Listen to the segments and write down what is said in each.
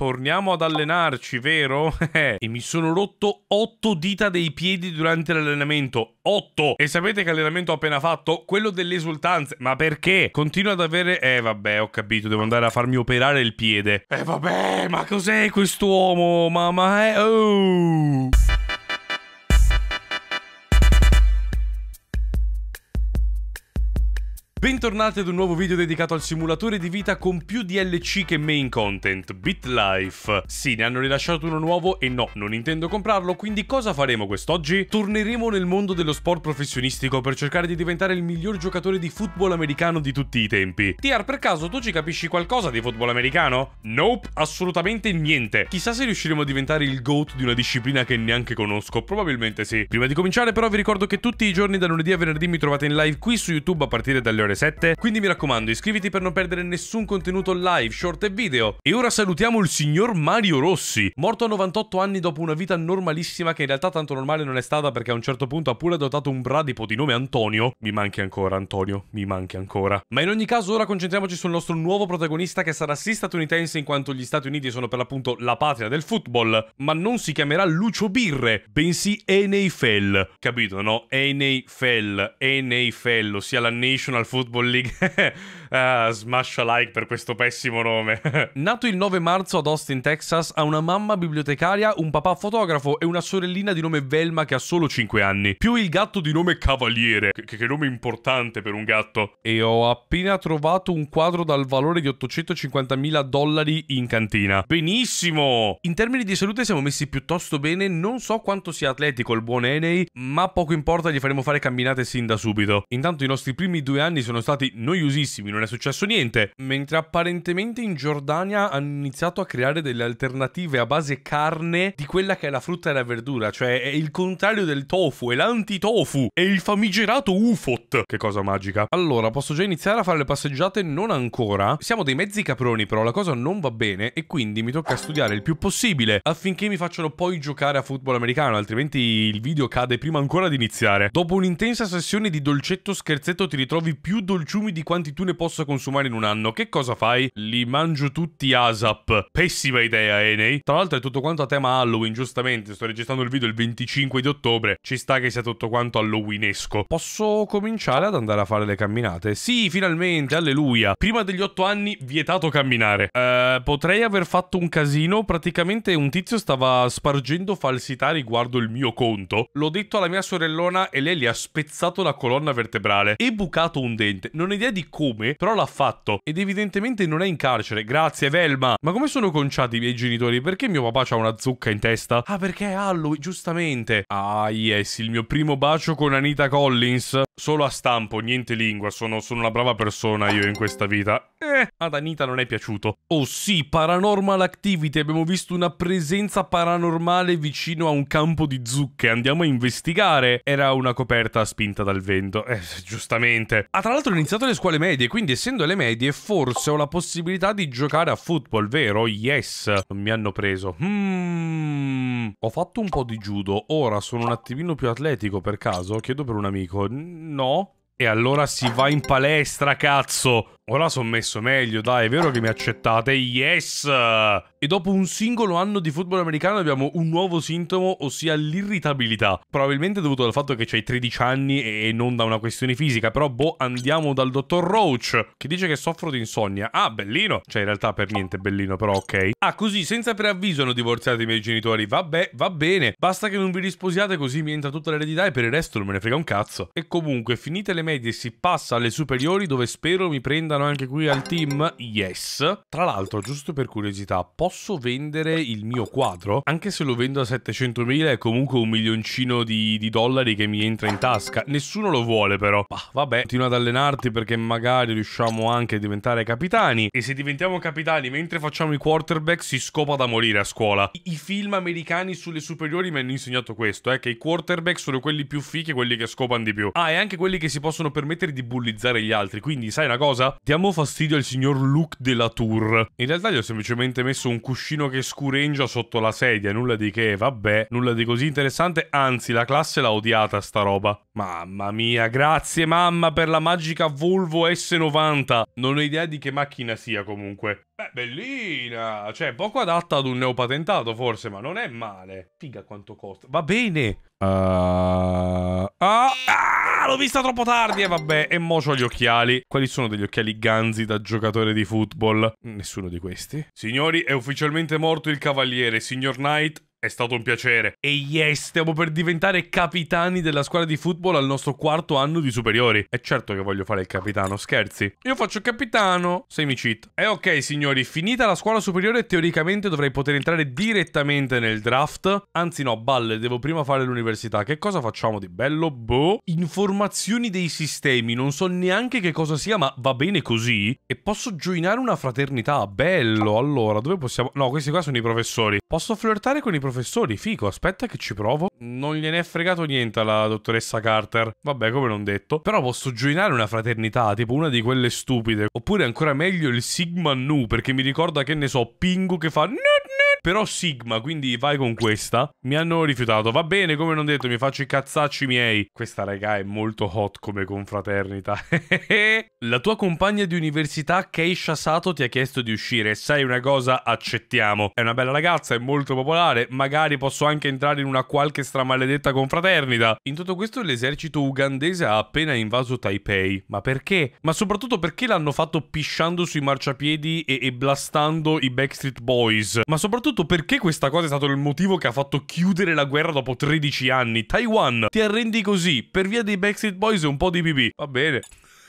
Torniamo ad allenarci, vero? Eh, e mi sono rotto otto dita dei piedi durante l'allenamento. Otto! E sapete che allenamento ho appena fatto? Quello delle esultanze. Ma perché? Continuo ad avere... Eh, vabbè, ho capito. Devo andare a farmi operare il piede. Eh, vabbè, ma cos'è quest'uomo? Mamma è... Oh! Bentornati ad un nuovo video dedicato al simulatore di vita con più DLC che main content, BitLife. Sì, ne hanno rilasciato uno nuovo e no, non intendo comprarlo, quindi cosa faremo quest'oggi? Torneremo nel mondo dello sport professionistico per cercare di diventare il miglior giocatore di football americano di tutti i tempi. TR, per caso tu ci capisci qualcosa di football americano? Nope, assolutamente niente. Chissà se riusciremo a diventare il GOAT di una disciplina che neanche conosco, probabilmente sì. Prima di cominciare però vi ricordo che tutti i giorni da lunedì a venerdì mi trovate in live qui su YouTube a partire dalle ore ore 7, quindi mi raccomando iscriviti per non perdere nessun contenuto live, short e video. E ora salutiamo il signor Mario Rossi, morto a 98 anni dopo una vita normalissima che in realtà tanto normale non è stata perché a un certo punto ha pure adottato un bradipo di nome Antonio. Mi manchi ancora Antonio, mi manchi ancora. Ma in ogni caso ora concentriamoci sul nostro nuovo protagonista che sarà sì statunitense in quanto gli Stati Uniti sono per l'appunto la patria del football, ma non si chiamerà Lucio Birre, bensì Enei Fell. Capito, no? Enei Fell, Enei Fell, ossia la National Football Football League uh, smash a like per questo pessimo nome. Nato il 9 marzo ad Austin, Texas, ha una mamma bibliotecaria, un papà fotografo e una sorellina di nome Velma che ha solo 5 anni, più il gatto di nome Cavaliere, che, che nome importante per un gatto. E ho appena trovato un quadro dal valore di 850.000 dollari in cantina. Benissimo! In termini di salute siamo messi piuttosto bene, non so quanto sia atletico il buon Enei, ma poco importa, gli faremo fare camminate sin da subito. Intanto i nostri primi due anni sono sono stati noiosissimi, non è successo niente, mentre apparentemente in Giordania hanno iniziato a creare delle alternative a base carne di quella che è la frutta e la verdura, cioè è il contrario del tofu, è l'antitofu, è il famigerato UFOT. Che cosa magica. Allora, posso già iniziare a fare le passeggiate? Non ancora. Siamo dei mezzi caproni, però la cosa non va bene e quindi mi tocca studiare il più possibile affinché mi facciano poi giocare a football americano, altrimenti il video cade prima ancora di iniziare. Dopo un'intensa sessione di dolcetto scherzetto ti ritrovi più dolciumi di quanti tu ne possa consumare in un anno. Che cosa fai? Li mangio tutti ASAP. Pessima idea, Enei. Tra l'altro è tutto quanto a tema Halloween, giustamente. Sto registrando il video il 25 di ottobre. Ci sta che sia tutto quanto halloweenesco. Posso cominciare ad andare a fare le camminate? Sì, finalmente, alleluia. Prima degli otto anni vietato camminare. Uh, potrei aver fatto un casino. Praticamente un tizio stava spargendo falsità riguardo il mio conto. L'ho detto alla mia sorellona e lei gli ha spezzato la colonna vertebrale e bucato un dedo incombente. Non ho idea di come, però l'ha fatto. Ed evidentemente non è in carcere. Grazie, Velma. Ma come sono conciati i miei genitori? Perché mio papà ha una zucca in testa? Ah, perché è Halloween, giustamente. Ah, yes, il mio primo bacio con Anita Collins solo a stampo, niente lingua, sono, sono, una brava persona io in questa vita. Eh, ad Anita non è piaciuto. Oh sì, Paranormal Activity, abbiamo visto una presenza paranormale vicino a un campo di zucche, andiamo a investigare. Era una coperta spinta dal vento, eh, giustamente. Ah, tra l'altro ho iniziato le scuole medie, quindi essendo le medie forse ho la possibilità di giocare a football, vero? Yes, non mi hanno preso. Mmm, ho fatto un po' di judo, ora sono un attimino più atletico per caso, chiedo per un amico no, e allora si va in palestra, cazzo! Ora sono messo meglio, dai, è vero che mi accettate? Yes! E dopo un singolo anno di football americano abbiamo un nuovo sintomo, ossia l'irritabilità. Probabilmente dovuto al fatto che c'hai 13 anni e non da una questione fisica, però boh, andiamo dal dottor Roach, che dice che soffro di insonnia. Ah, bellino! Cioè, in realtà per niente bellino, però ok. Ah, così, senza preavviso hanno divorziato i miei genitori. Vabbè, va bene. Basta che non vi risposiate così mi entra tutta l'eredità e per il resto non me ne frega un cazzo. E comunque, finite le medie si passa alle superiori dove spero mi prendano salutano anche qui al team Yes. Tra l'altro, giusto per curiosità, posso vendere il mio quadro? Anche se lo vendo a 700.000 è comunque un milioncino di, di, dollari che mi entra in tasca. Nessuno lo vuole però. Ma vabbè, continua ad allenarti perché magari riusciamo anche a diventare capitani. E se diventiamo capitani mentre facciamo i quarterback si scopa da morire a scuola. I, i film americani sulle superiori mi hanno insegnato questo, eh, che i quarterback sono quelli più fighi, quelli che scopano di più. Ah, e anche quelli che si possono permettere di bullizzare gli altri. Quindi sai una cosa? diamo fastidio al signor Luke la Tour. In realtà gli ho semplicemente messo un cuscino che scurengia sotto la sedia, nulla di che, vabbè, nulla di così interessante, anzi la classe l'ha odiata sta roba. Mamma mia, grazie mamma per la magica Volvo S90. Non ho idea di che macchina sia comunque. Beh, bellina. Cioè, poco adatta ad un neopatentato, forse, ma non è male. Figa quanto costa. Va bene. Uh... Ah, ah l'ho vista troppo tardi. E eh, vabbè, e mo ho gli occhiali. Quali sono degli occhiali ganzi da giocatore di football? Nessuno di questi. Signori, è ufficialmente morto il cavaliere. Signor Knight è stato un piacere. E yes, stiamo per diventare capitani della squadra di football al nostro quarto anno di superiori. E certo che voglio fare il capitano, scherzi. Io faccio capitano se mi cheat. E ok, signori, finita la scuola superiore, teoricamente dovrei poter entrare direttamente nel draft. Anzi no, balle, devo prima fare l'università. Che cosa facciamo di bello? Boh. Informazioni dei sistemi, non so neanche che cosa sia, ma va bene così. E posso joinare una fraternità, bello. Allora, dove possiamo... No, questi qua sono i professori. Posso flirtare con i professori? professori, fico, aspetta che ci provo. Non gliene è fregato niente alla dottoressa Carter. Vabbè, come non detto. Però posso giuinare una fraternità, tipo una di quelle stupide. Oppure ancora meglio il Sigma Nu, perché mi ricorda che ne so, Pingu che fa... No, però Sigma, quindi vai con questa. Mi hanno rifiutato. Va bene, come non detto, mi faccio i cazzacci miei. Questa, raga, è molto hot come confraternita. La tua compagna di università, Keisha Sato, ti ha chiesto di uscire. Sai una cosa? Accettiamo. È una bella ragazza, è molto popolare. Magari posso anche entrare in una qualche stramaledetta confraternita. In tutto questo l'esercito ugandese ha appena invaso Taipei. Ma perché? Ma soprattutto perché l'hanno fatto pisciando sui marciapiedi e, e blastando i Backstreet Boys? Ma soprattutto soprattutto perché questa cosa è stato il motivo che ha fatto chiudere la guerra dopo 13 anni. Taiwan, ti arrendi così, per via dei Backstreet Boys e un po' di BB. Va bene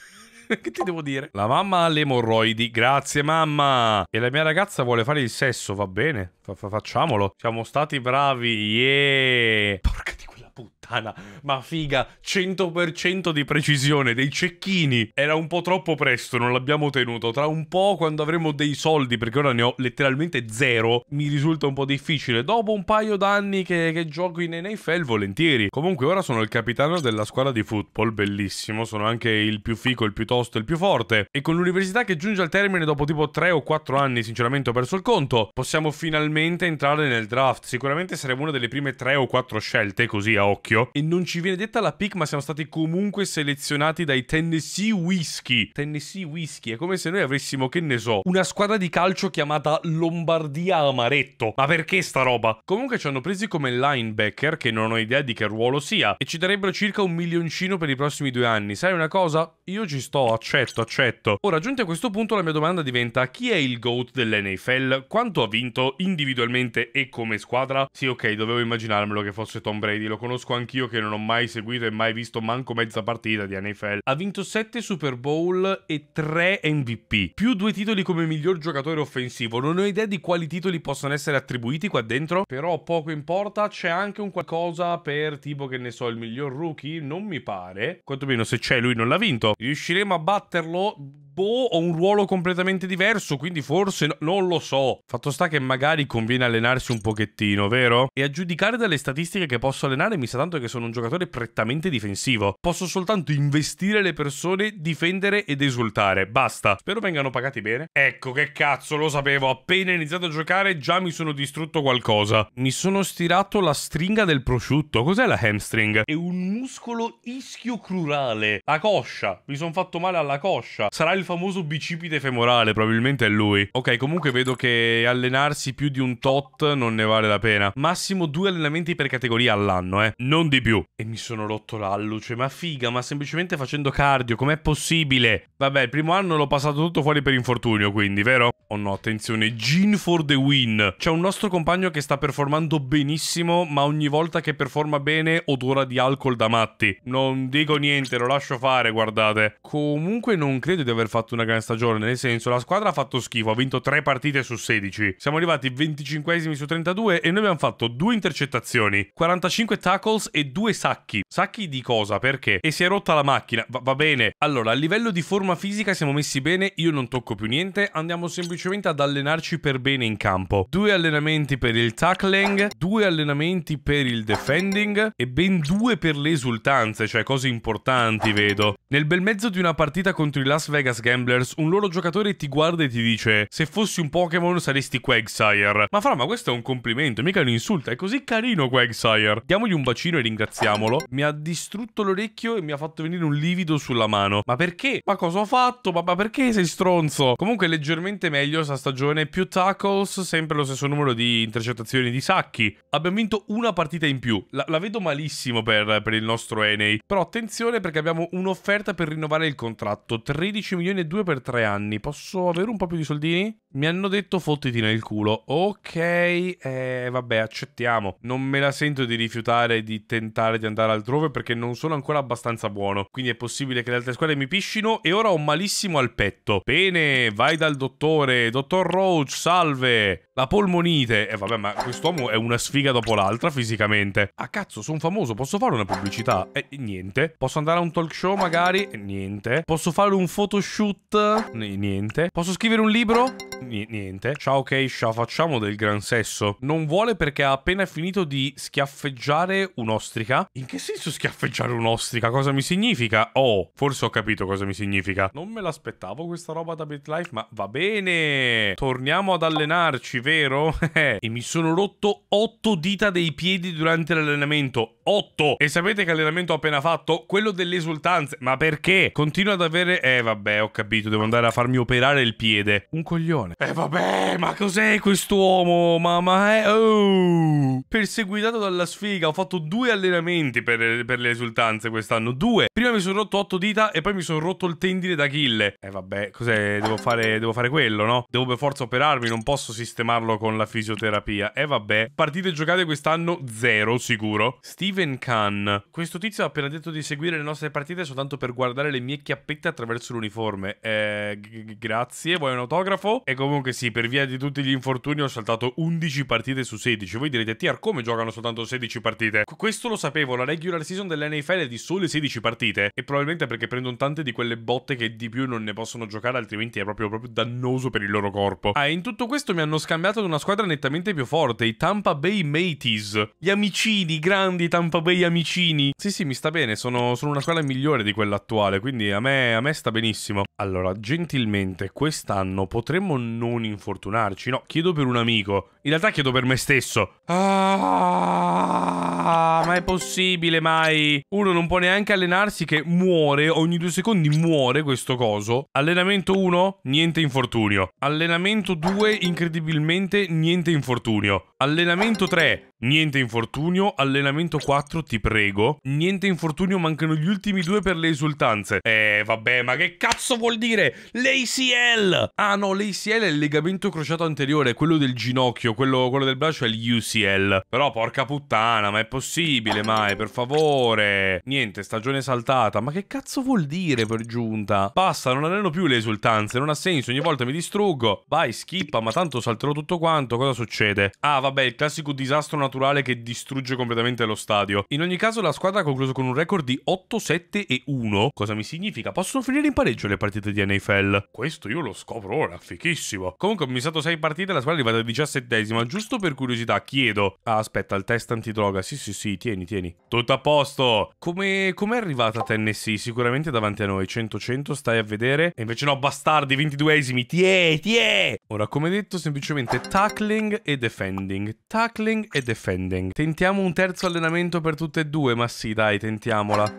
che ti devo dire? La mamma ha le emorroidi. Grazie, mamma. E la mia ragazza vuole fare il sesso. Va bene. Fa -fa facciamolo. Siamo stati bravi. Yeah. Porca di quella puttana americana. Ma figa, 100% di precisione, dei cecchini. Era un po' troppo presto, non l'abbiamo tenuto. Tra un po', quando avremo dei soldi, perché ora ne ho letteralmente zero, mi risulta un po' difficile. Dopo un paio d'anni che, che gioco in NFL, volentieri. Comunque ora sono il capitano della squadra di football, bellissimo. Sono anche il più fico, il più tosto, il più forte. E con l'università che giunge al termine dopo tipo 3 o 4 anni, sinceramente ho perso il conto, possiamo finalmente entrare nel draft. Sicuramente saremo una delle prime 3 o 4 scelte, così a occhio e non ci viene detta la pick, ma siamo stati comunque selezionati dai Tennessee Whiskey. Tennessee Whiskey è come se noi avessimo, che ne so, una squadra di calcio chiamata Lombardia Amaretto. Ma perché sta roba? Comunque ci hanno presi come linebacker, che non ho idea di che ruolo sia, e ci darebbero circa un milioncino per i prossimi due anni. Sai una cosa? Io ci sto, accetto, accetto. Ora, giunti a questo punto, la mia domanda diventa chi è il GOAT dell'NFL? Quanto ha vinto individualmente e come squadra? Sì, ok, dovevo immaginarmelo che fosse Tom Brady, lo conosco anche anch'io che non ho mai seguito e mai visto manco mezza partita di NFL. Ha vinto 7 Super Bowl e 3 MVP, più due titoli come miglior giocatore offensivo. Non ho idea di quali titoli possano essere attribuiti qua dentro, però poco importa, c'è anche un qualcosa per tipo che ne so, il miglior rookie, non mi pare. Quantomeno se c'è lui non l'ha vinto. Riusciremo a batterlo? boh, ho un ruolo completamente diverso, quindi forse no, non lo so. Fatto sta che magari conviene allenarsi un pochettino, vero? E a giudicare dalle statistiche che posso allenare mi sa tanto che sono un giocatore prettamente difensivo. Posso soltanto investire le persone, difendere ed esultare, basta. Spero vengano pagati bene. Ecco che cazzo, lo sapevo, appena iniziato a giocare già mi sono distrutto qualcosa. Mi sono stirato la stringa del prosciutto, cos'è la hamstring? È un muscolo ischio crurale, la coscia, mi sono fatto male alla coscia. Sarà il il famoso bicipite femorale, probabilmente è lui. Ok, comunque vedo che allenarsi più di un tot non ne vale la pena. Massimo due allenamenti per categoria all'anno, eh. Non di più. E mi sono rotto l'alluce, cioè, ma figa, ma semplicemente facendo cardio, com'è possibile? Vabbè, il primo anno l'ho passato tutto fuori per infortunio, quindi, vero? Oh no, attenzione, Gin for the win. C'è un nostro compagno che sta performando benissimo, ma ogni volta che performa bene odora di alcol da matti. Non dico niente, lo lascio fare, guardate. Comunque non credo di aver fatto una gran stagione, nel senso la squadra ha fatto schifo, ha vinto 3 partite su 16, siamo arrivati 25 su 32 e noi abbiamo fatto 2 intercettazioni, 45 tackles e 2 sacchi. Sacchi di cosa? Perché? E si è rotta la macchina, va, va bene. Allora, a livello di forma fisica siamo messi bene, io non tocco più niente, andiamo semplicemente ad allenarci per bene in campo. Due allenamenti per il tackling, due allenamenti per il defending e ben due per le esultanze, cioè cose importanti vedo. Nel bel mezzo di una partita contro i Las Vegas Gamblers, un loro giocatore ti guarda e ti dice se fossi un Pokémon saresti Quagsire. Ma fra, ma questo è un complimento, mica un insulto, è così carino Quagsire. Diamogli un bacino e ringraziamolo. Mi ha distrutto l'orecchio e mi ha fatto venire un livido sulla mano. Ma perché? Ma cosa ho fatto? Ma, ma perché sei stronzo? Comunque leggermente meglio sta stagione, più tackles, sempre lo stesso numero di intercettazioni di sacchi. Abbiamo vinto una partita in più. La, la vedo malissimo per, per il nostro Enei. Però attenzione perché abbiamo un'offerta per rinnovare il contratto. 13 milioni milioni e due per tre anni. Posso avere un po' più di soldini? Mi hanno detto fottiti nel culo. Ok, eh, vabbè, accettiamo. Non me la sento di rifiutare di tentare di andare altrove perché non sono ancora abbastanza buono. Quindi è possibile che le altre squadre mi piscino e ora ho malissimo al petto. Bene, vai dal dottore. Dottor Roach, salve. La polmonite. E eh, vabbè, ma quest'uomo è una sfiga dopo l'altra fisicamente. Ah, cazzo, sono famoso. Posso fare una pubblicità? Eh, niente. Posso andare a un talk show magari? Eh, niente. Posso fare un photoshoot? Eh, niente. Posso scrivere un libro? niente. Ciao Keisha, facciamo del gran sesso. Non vuole perché ha appena finito di schiaffeggiare un'ostrica. In che senso schiaffeggiare un'ostrica? Cosa mi significa? Oh, forse ho capito cosa mi significa. Non me l'aspettavo questa roba da BitLife, ma va bene. Torniamo ad allenarci, vero? Eh. e mi sono rotto otto dita dei piedi durante l'allenamento. 8. E sapete che allenamento ho appena fatto? Quello delle esultanze. Ma perché? Continua ad avere... Eh vabbè, ho capito, devo andare a farmi operare il piede. Un coglione. Eh vabbè, ma cos'è quest'uomo? Ma, ma è... Eh, oh. Perseguitato dalla sfiga, ho fatto due allenamenti per, per le esultanze quest'anno. Due. Prima mi sono rotto 8 dita e poi mi sono rotto il tendine d'Achille. Eh vabbè, cos'è? Devo fare, devo fare quello, no? Devo per forza operarmi, non posso sistemarlo con la fisioterapia. Eh vabbè, partite giocate quest'anno zero, sicuro. Steve Steven Khan. Questo tizio ha appena detto di seguire le nostre partite soltanto per guardare le mie chiappette attraverso l'uniforme. Eh, grazie, vuoi un autografo? E comunque sì, per via di tutti gli infortuni ho saltato 11 partite su 16. Voi direte, TR come giocano soltanto 16 partite? Qu questo lo sapevo, la regular season dell'NFL è di sole 16 partite. E probabilmente perché prendono tante di quelle botte che di più non ne possono giocare, altrimenti è proprio, proprio dannoso per il loro corpo. Ah, e in tutto questo mi hanno scambiato ad una squadra nettamente più forte, i Tampa Bay Mateys. Gli amicini grandi Tampa campa bei amicini. Sì, sì, mi sta bene, sono, sono una scuola migliore di quella attuale, quindi a me, a me sta benissimo. Allora, gentilmente, quest'anno potremmo non infortunarci? No, chiedo per un amico. In realtà chiedo per me stesso. Ah, ma è possibile mai? Uno non può neanche allenarsi che muore, ogni due secondi muore questo coso. Allenamento 1, niente infortunio. Allenamento 2, incredibilmente niente infortunio. Allenamento 3, Niente infortunio, allenamento 4, ti prego. Niente infortunio, mancano gli ultimi due per le esultanze. Eh, vabbè, ma che cazzo vuol dire? L'ACL! Ah no, l'ACL è il legamento crociato anteriore, quello del ginocchio esempio, quello, quello del braccio è il UCL. Però porca puttana, ma è possibile mai, per favore. Niente, stagione saltata. Ma che cazzo vuol dire per giunta? Basta, non almeno più le esultanze, non ha senso, ogni volta mi distruggo. Vai, schippa, ma tanto salterò tutto quanto, cosa succede? Ah, vabbè, il classico disastro naturale che distrugge completamente lo stadio. In ogni caso la squadra ha concluso con un record di 8, 7 e 1. Cosa mi significa? Possono finire in pareggio le partite di NFL. Questo io lo scopro ora, fichissimo. Comunque ho missato 6 partite, la squadra è arrivata al 17 dodicesima. Giusto per curiosità, chiedo. Ah, aspetta, il test antidroga. Sì, sì, sì, tieni, tieni. Tutto a posto. Come com è arrivata Tennessee? Sicuramente davanti a noi. 100-100, stai a vedere. E invece no, bastardi, 22esimi. Tie, tie. Ora, come detto, semplicemente tackling e defending. Tackling e defending. Tentiamo un terzo allenamento per tutte e due, ma sì, dai, tentiamola.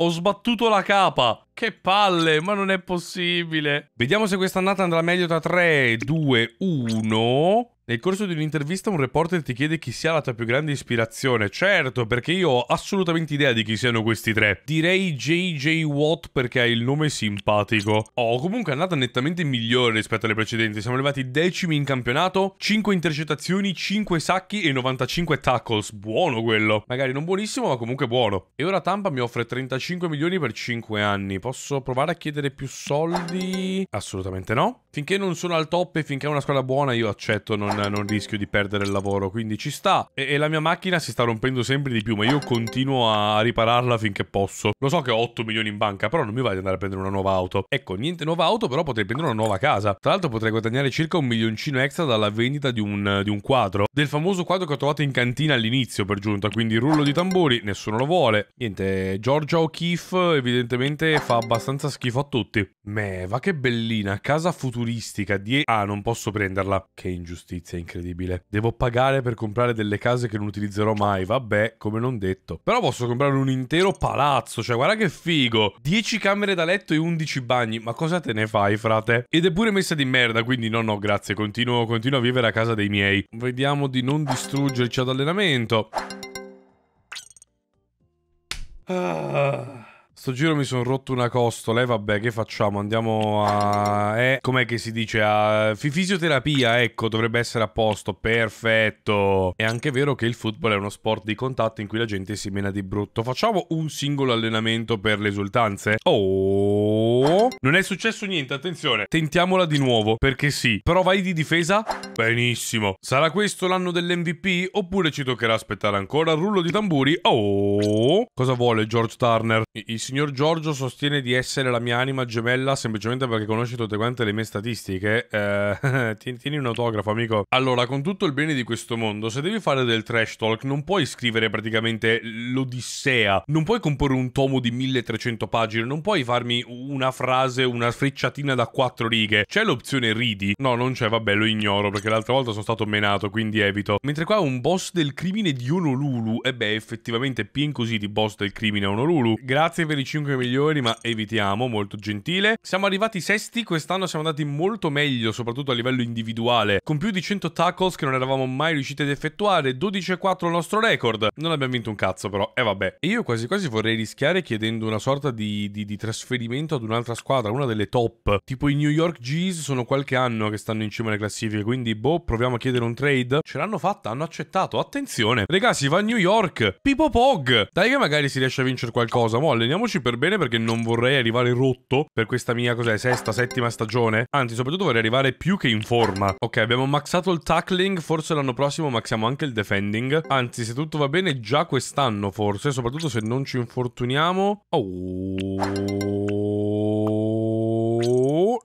Ho sbattuto la capa. Che palle, ma non è possibile. Vediamo se quest'annata andrà meglio tra 3, 2, 1. Nel corso di un'intervista un reporter ti chiede chi sia la tua più grande ispirazione. Certo, perché io ho assolutamente idea di chi siano questi tre. Direi JJ Watt perché ha il nome simpatico. Oh, comunque è andata nettamente migliore rispetto alle precedenti. Siamo arrivati decimi in campionato, 5 intercettazioni, 5 sacchi e 95 tackles. Buono quello. Magari non buonissimo, ma comunque buono. E ora Tampa mi offre 35 milioni per 5 anni. Posso provare a chiedere più soldi? Assolutamente no. Finché non sono al top e finché è una squadra buona io accetto, non non rischio di perdere il lavoro, quindi ci sta. E, e, la mia macchina si sta rompendo sempre di più, ma io continuo a ripararla finché posso. Lo so che ho 8 milioni in banca, però non mi va di andare a prendere una nuova auto. Ecco, niente nuova auto, però potrei prendere una nuova casa. Tra l'altro potrei guadagnare circa un milioncino extra dalla vendita di un, di un quadro. Del famoso quadro che ho trovato in cantina all'inizio, per giunta. Quindi rullo di tamburi, nessuno lo vuole. Niente, Giorgia O'Keefe evidentemente fa abbastanza schifo a tutti. Meh, va che bellina, casa futuristica di... Ah, non posso prenderla. Che ingiustizia incredibile. Devo pagare per comprare delle case che non utilizzerò mai. Vabbè, come non detto. Però posso comprare un intero palazzo, cioè guarda che figo. 10 camere da letto e 11 bagni. Ma cosa te ne fai, frate? Ed è pure messa di merda, quindi no, no, grazie. Continuo, continuo a vivere a casa dei miei. Vediamo di non distruggerci ad allenamento. Ah... Sto giro mi sono rotto una costola e eh, vabbè che facciamo? Andiamo a... Eh, com'è che si dice? A... Fisioterapia, ecco, dovrebbe essere a posto, perfetto. È anche vero che il football è uno sport di contatto in cui la gente si mena di brutto. Facciamo un singolo allenamento per le esultanze? Oh... Non è successo niente, attenzione. Tentiamola di nuovo, perché sì. Però vai di difesa? Benissimo. Sarà questo l'anno dell'MVP? Oppure ci toccherà aspettare ancora il rullo di tamburi? Oh... Cosa vuole George Turner? I signor Giorgio sostiene di essere la mia anima gemella semplicemente perché conosce tutte quante le mie statistiche, eh, tieni un autografo, amico. Allora, con tutto il bene di questo mondo, se devi fare del trash talk, non puoi scrivere praticamente l'Odissea, non puoi comporre un tomo di 1300 pagine, non puoi farmi una frase, una frecciatina da quattro righe. C'è l'opzione ridi? No, non c'è, vabbè, lo ignoro perché l'altra volta sono stato menato, quindi evito. Mentre qua un boss del crimine di Honolulu, e eh beh, effettivamente pien così di boss del crimine a Honolulu. Grazie per di 5 milioni, ma evitiamo, molto gentile. Siamo arrivati sesti, quest'anno siamo andati molto meglio, soprattutto a livello individuale, con più di 100 tackles che non eravamo mai riusciti ad effettuare, 12-4 il nostro record. Non abbiamo vinto un cazzo però, e vabbè. E io quasi quasi vorrei rischiare chiedendo una sorta di, di, di trasferimento ad un'altra squadra, una delle top. Tipo i New York G's sono qualche anno che stanno in cima alle classifiche, quindi boh, proviamo a chiedere un trade. Ce l'hanno fatta, hanno accettato, attenzione. Ragazzi, va a New York, Pippo Pog. Dai che magari si riesce a vincere qualcosa, mo alleniamoci parliamoci per bene perché non vorrei arrivare rotto per questa mia, cos'è, sesta, settima stagione. Anzi, soprattutto vorrei arrivare più che in forma. Ok, abbiamo maxato il tackling, forse l'anno prossimo maxiamo anche il defending. Anzi, se tutto va bene, già quest'anno forse, soprattutto se non ci infortuniamo. Oh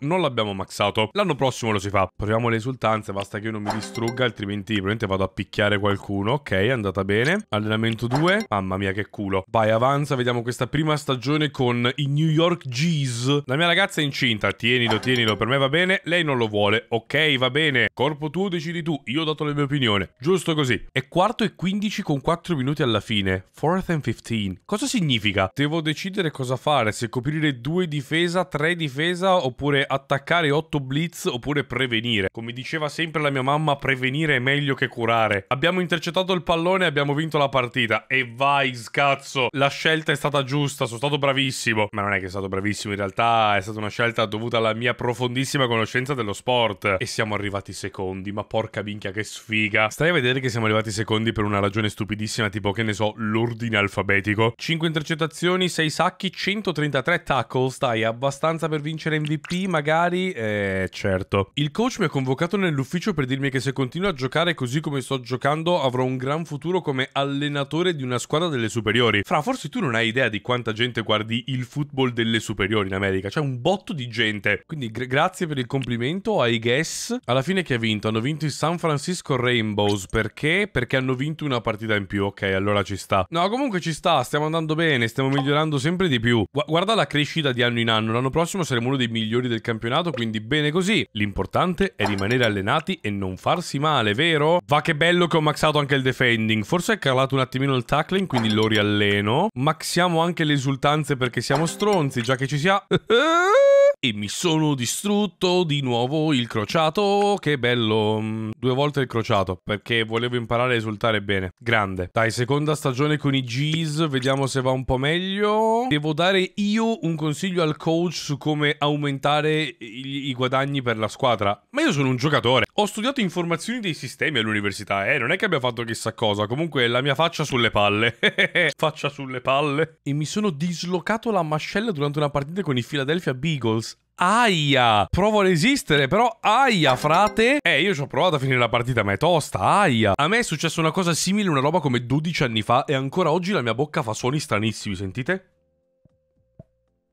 non l'abbiamo maxato. L'anno prossimo lo si fa. Proviamo le esultanze, basta che io non mi distrugga, altrimenti probabilmente vado a picchiare qualcuno. Ok, è andata bene. Allenamento 2. Mamma mia, che culo. Vai, avanza, vediamo questa prima stagione con i New York G's. La mia ragazza è incinta, tienilo, tienilo, per me va bene. Lei non lo vuole. Ok, va bene. Corpo tuo, decidi tu. Io ho dato la mia opinione. Giusto così. È quarto e 15 con 4 minuti alla fine. Fourth and 15. Cosa significa? Devo decidere cosa fare, se coprire due difesa, tre difesa oppure attaccare 8 blitz oppure prevenire. Come diceva sempre la mia mamma, prevenire è meglio che curare. Abbiamo intercettato il pallone e abbiamo vinto la partita. E vai, scazzo! La scelta è stata giusta, sono stato bravissimo. Ma non è che è stato bravissimo, in realtà è stata una scelta dovuta alla mia profondissima conoscenza dello sport. E siamo arrivati secondi, ma porca minchia che sfiga. Stai a vedere che siamo arrivati secondi per una ragione stupidissima, tipo che ne so, l'ordine alfabetico. 5 intercettazioni, 6 sacchi, 133 tackle. Stai abbastanza per vincere MVP, ma magari, eh, certo. Il coach mi ha convocato nell'ufficio per dirmi che se continuo a giocare così come sto giocando avrò un gran futuro come allenatore di una squadra delle superiori. Fra, forse tu non hai idea di quanta gente guardi il football delle superiori in America, c'è un botto di gente. Quindi gr- grazie per il complimento I guess. Alla fine chi ha vinto? Hanno vinto i San Francisco Rainbows, perché? Perché hanno vinto una partita in più, ok, allora ci sta. No, comunque ci sta, stiamo andando bene, stiamo migliorando sempre di più. Gu- guarda la crescita di anno in anno, l'anno prossimo saremo uno dei migliori del campionato campionato, quindi bene così. L'importante è rimanere allenati e non farsi male, vero? Va che bello che ho maxato anche il defending. Forse è calato un attimino il tackling, quindi lo rialleno. Maxiamo anche le esultanze perché siamo stronzi, già che ci sia... E mi sono distrutto di nuovo il crociato. Che bello. Mm, due volte il crociato. Perché volevo imparare a esultare bene. Grande. Dai, seconda stagione con i G's. Vediamo se va un po' meglio. Devo dare io un consiglio al coach su come aumentare i, i guadagni per la squadra. Ma io sono un giocatore. Ho studiato informazioni dei sistemi all'università. Eh, non è che abbia fatto chissà cosa. Comunque la mia faccia sulle palle. faccia sulle palle. E mi sono dislocato la mascella durante una partita con i Philadelphia Beagles. Aia, provo a resistere, però aia, frate. Eh, io ci ho provato a finire la partita, ma è tosta, aia. A me è successa una cosa simile, una roba come 12 anni fa, e ancora oggi la mia bocca fa suoni stranissimi, sentite?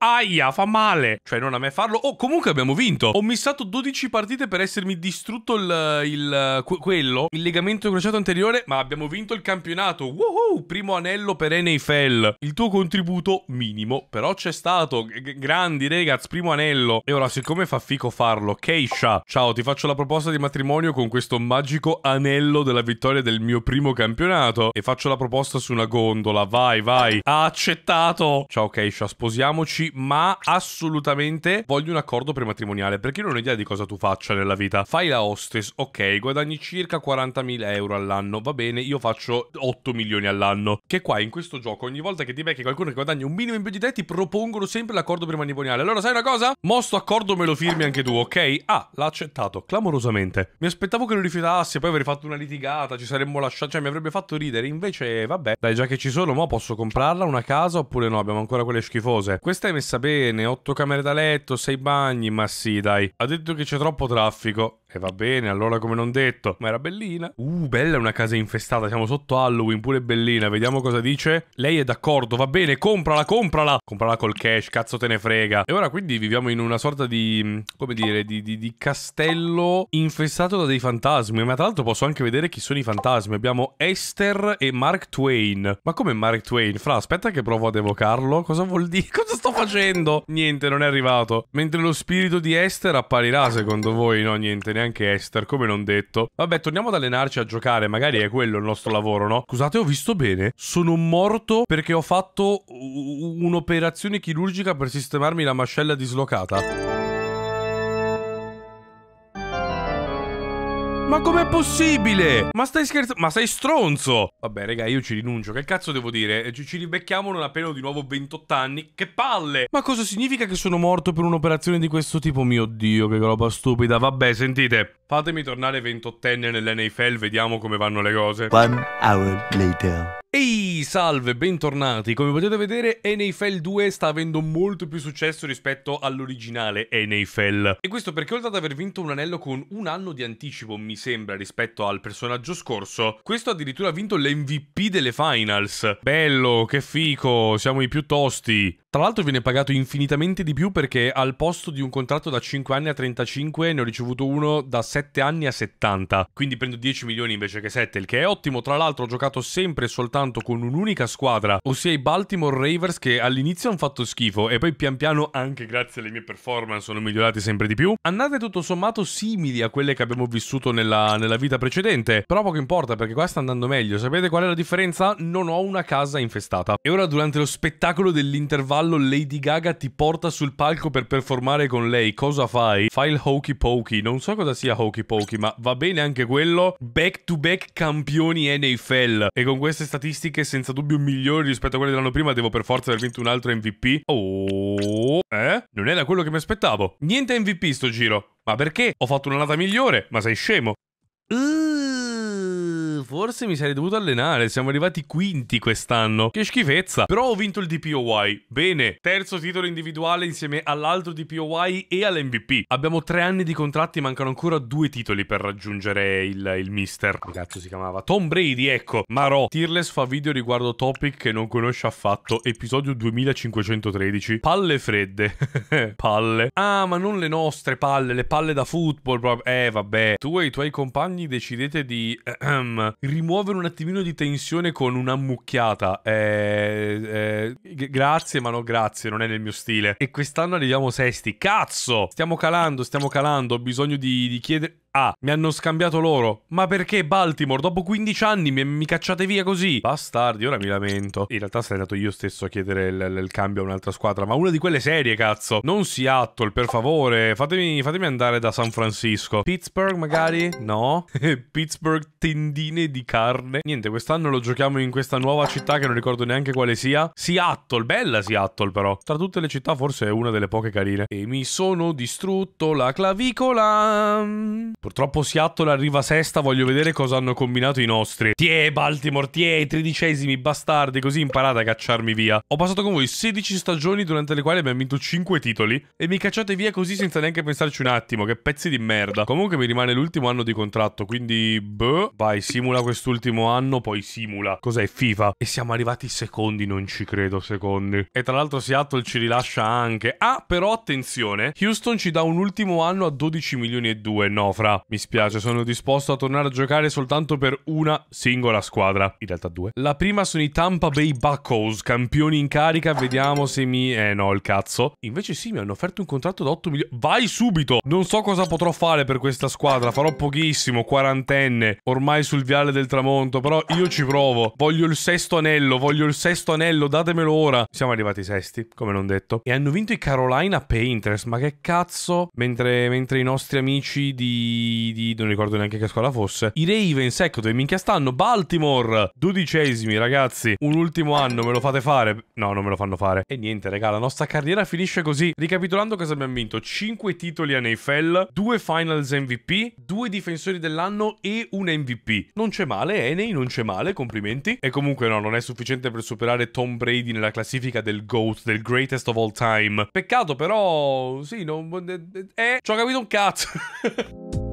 Aia, fa male. Cioè, non a me farlo. Oh, comunque abbiamo vinto. Ho missato 12 partite per essermi distrutto il, il quello, il legamento crociato anteriore, ma abbiamo vinto il campionato. Woohoo! Primo anello per NFL. Il tuo contributo minimo, però c'è stato. G grandi, ragazzi, primo anello. E ora, siccome fa fico farlo, Keisha, ciao, ti faccio la proposta di matrimonio con questo magico anello della vittoria del mio primo campionato. E faccio la proposta su una gondola. Vai, vai. Ha accettato. Ciao, Keisha, sposiamoci ma assolutamente voglio un accordo prematrimoniale perché io non ho idea di cosa tu faccia nella vita. Fai la hostess, ok, guadagni circa 40.000 euro all'anno, va bene, io faccio 8 milioni all'anno. Che qua in questo gioco ogni volta che ti becchi qualcuno che guadagna un minimo in più di te ti propongono sempre l'accordo prematrimoniale. Allora sai una cosa? Mosto accordo me lo firmi anche tu, ok? Ah, l'ha accettato, clamorosamente. Mi aspettavo che lo rifiutasse, poi avrei fatto una litigata, ci saremmo lasciati, cioè mi avrebbe fatto ridere, invece vabbè. Dai, già che ci sono, mo posso comprarla una casa oppure no? Abbiamo ancora quelle schifose. Questa è messa bene, 8 camere da letto, 6 bagni, ma sì dai. Ha detto che c'è troppo traffico. E va bene, allora come non detto. Ma era bellina. Uh, bella una casa infestata. Siamo sotto Halloween, pure bellina. Vediamo cosa dice. Lei è d'accordo, va bene, comprala, comprala. Comprala col cash, cazzo te ne frega. E ora quindi viviamo in una sorta di, mm, come dire, di, di, di castello infestato da dei fantasmi. Ma tra l'altro posso anche vedere chi sono i fantasmi. Abbiamo Esther e Mark Twain. Ma come Mark Twain? Fra, aspetta che provo ad evocarlo. Cosa vuol dire? Cosa sto facendo? Niente, non è arrivato. Mentre lo spirito di Esther apparirà, secondo voi? No, niente, neanche neanche Esther, come non detto. Vabbè, torniamo ad allenarci a giocare, magari è quello il nostro lavoro, no? Scusate, ho visto bene? Sono morto perché ho fatto un'operazione chirurgica per sistemarmi la mascella dislocata. Ma com'è possibile? Ma stai scherzando? Ma sei stronzo! Vabbè, raga, io ci rinuncio. Che cazzo devo dire? Eh, ci, ci ribecchiamo non appena ho di nuovo 28 anni. Che palle! Ma cosa significa che sono morto per un'operazione di questo tipo? Mio Dio, che roba stupida. Vabbè, sentite. Fatemi tornare 28enne nell'NFL, vediamo come vanno le cose. One hour later. Ehi! salve, bentornati. Come potete vedere, NFL 2 sta avendo molto più successo rispetto all'originale NFL. E questo perché oltre ad aver vinto un anello con un anno di anticipo, mi sembra, rispetto al personaggio scorso, questo addirittura ha vinto l'MVP delle finals. Bello, che fico, siamo i più tosti. Tra l'altro viene pagato infinitamente di più perché al posto di un contratto da 5 anni a 35 ne ho ricevuto uno da 7 anni a 70. Quindi prendo 10 milioni invece che 7, il che è ottimo. Tra l'altro ho giocato sempre e soltanto con un un'unica squadra, ossia i Baltimore Ravers che all'inizio hanno fatto schifo e poi pian piano, anche grazie alle mie performance, sono migliorati sempre di più. Andate tutto sommato simili a quelle che abbiamo vissuto nella, nella vita precedente, però poco importa perché qua sta andando meglio. Sapete qual è la differenza? Non ho una casa infestata. E ora durante lo spettacolo dell'intervallo Lady Gaga ti porta sul palco per performare con lei. Cosa fai? Fai il hokey pokey. Non so cosa sia hokey pokey, ma va bene anche quello. Back to back campioni NFL. E con queste statistiche senza senza dubbio migliori rispetto a quelli dell'anno prima, devo per forza aver vinto un altro MVP. Oh, eh? Non era quello che mi aspettavo. Niente MVP sto giro. Ma perché? Ho fatto una nata migliore, ma sei scemo. Uh forse mi sarei dovuto allenare. Siamo arrivati quinti quest'anno. Che schifezza. Però ho vinto il DPOY. Bene. Terzo titolo individuale insieme all'altro DPOY e all'MVP. Abbiamo tre anni di contratti, mancano ancora due titoli per raggiungere il, il mister. Che cazzo si chiamava? Tom Brady, ecco. Marò. Tearless fa video riguardo topic che non conosce affatto. Episodio 2513. Palle fredde. palle. Ah, ma non le nostre palle, le palle da football. Eh, vabbè. Tu e i tuoi compagni decidete di... Ehm, rimuovere un attimino di tensione con una mucchiata. Eh, eh, grazie, ma no, grazie, non è nel mio stile. E quest'anno arriviamo sesti. Cazzo! Stiamo calando, stiamo calando. Ho bisogno di, di chiedere. Ah, mi hanno scambiato loro. Ma perché Baltimore? Dopo 15 anni mi, mi cacciate via così? Bastardi, ora mi lamento. In realtà sarei andato io stesso a chiedere il, il, cambio a un'altra squadra. Ma una di quelle serie, cazzo. Non Seattle, per favore. Fatemi, fatemi andare da San Francisco. Pittsburgh, magari? No. Pittsburgh, tendine di carne. Niente, quest'anno lo giochiamo in questa nuova città che non ricordo neanche quale sia. Seattle, bella Seattle però. Tra tutte le città forse è una delle poche carine. E mi sono distrutto la clavicola. Purtroppo Seattle arriva sesta, voglio vedere cosa hanno combinato i nostri. Tie, Baltimore, tie, tredicesimi, bastardi, così imparate a cacciarmi via. Ho passato con voi 16 stagioni durante le quali abbiamo vinto 5 titoli e mi cacciate via così senza neanche pensarci un attimo, che pezzi di merda. Comunque mi rimane l'ultimo anno di contratto, quindi... Boh, vai, simula quest'ultimo anno, poi simula. Cos'è FIFA? E siamo arrivati secondi, non ci credo, secondi. E tra l'altro Seattle ci rilascia anche... Ah, però attenzione, Houston ci dà un ultimo anno a 12 milioni e 2, no, fra squadra. Mi spiace, sono disposto a tornare a giocare soltanto per una singola squadra. In realtà due. La prima sono i Tampa Bay Buckles, campioni in carica. Vediamo se mi... Eh no, il cazzo. Invece sì, mi hanno offerto un contratto da 8 milioni. Vai subito! Non so cosa potrò fare per questa squadra. Farò pochissimo, quarantenne, ormai sul viale del tramonto. Però io ci provo. Voglio il sesto anello, voglio il sesto anello, datemelo ora. Siamo arrivati sesti, come non detto. E hanno vinto i Carolina Painters. Ma che cazzo? Mentre, mentre i nostri amici di di, non ricordo neanche che scuola fosse. I Ravens, ecco dove minchia stanno. Baltimore, dodicesimi ragazzi. Un ultimo anno, me lo fate fare? No, non me lo fanno fare. E niente, raga, la nostra carriera finisce così. Ricapitolando cosa abbiamo vinto. 5 titoli a NFL, 2 Finals MVP, 2 difensori dell'anno e un MVP. Non c'è male, Eni, non c'è male, complimenti. E comunque no, non è sufficiente per superare Tom Brady nella classifica del GOAT, del greatest of all time. Peccato però, sì, non... Eh, eh, eh ci ho capito un cazzo.